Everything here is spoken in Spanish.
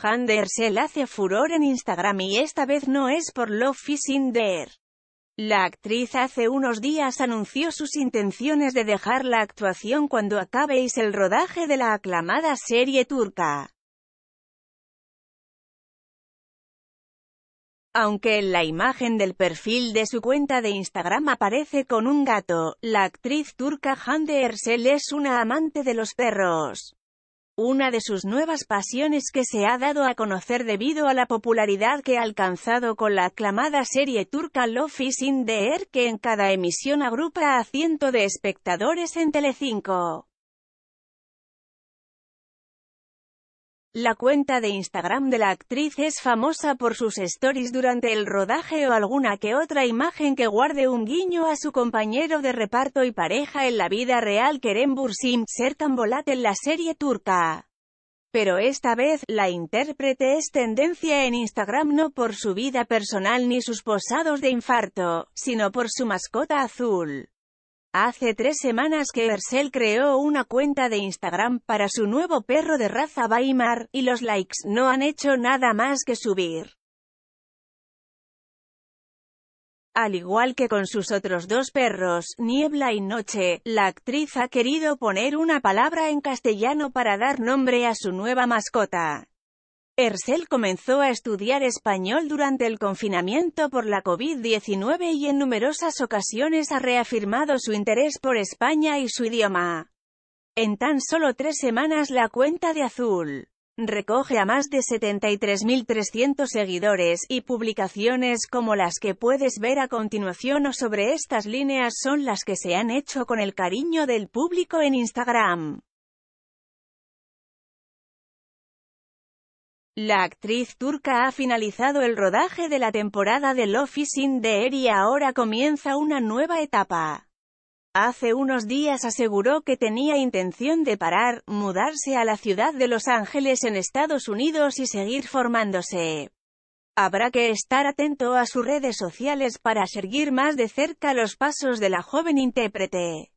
Han Dersel hace furor en Instagram y esta vez no es por Love is La actriz hace unos días anunció sus intenciones de dejar la actuación cuando acabéis el rodaje de la aclamada serie turca. Aunque en la imagen del perfil de su cuenta de Instagram aparece con un gato, la actriz turca Hande Ersel es una amante de los perros una de sus nuevas pasiones que se ha dado a conocer debido a la popularidad que ha alcanzado con la aclamada serie turca Love is in the Air que en cada emisión agrupa a ciento de espectadores en Telecinco. La cuenta de Instagram de la actriz es famosa por sus stories durante el rodaje o alguna que otra imagen que guarde un guiño a su compañero de reparto y pareja en la vida real Kerem Bursim, ser tan volátil en la serie turca. Pero esta vez, la intérprete es tendencia en Instagram no por su vida personal ni sus posados de infarto, sino por su mascota azul. Hace tres semanas que Ersel creó una cuenta de Instagram para su nuevo perro de raza Weimar, y los likes no han hecho nada más que subir. Al igual que con sus otros dos perros, Niebla y Noche, la actriz ha querido poner una palabra en castellano para dar nombre a su nueva mascota. Ercel comenzó a estudiar español durante el confinamiento por la COVID-19 y en numerosas ocasiones ha reafirmado su interés por España y su idioma. En tan solo tres semanas la cuenta de Azul recoge a más de 73.300 seguidores, y publicaciones como las que puedes ver a continuación o sobre estas líneas son las que se han hecho con el cariño del público en Instagram. La actriz turca ha finalizado el rodaje de la temporada de Love is in the Air y ahora comienza una nueva etapa. Hace unos días aseguró que tenía intención de parar, mudarse a la ciudad de Los Ángeles en Estados Unidos y seguir formándose. Habrá que estar atento a sus redes sociales para seguir más de cerca los pasos de la joven intérprete.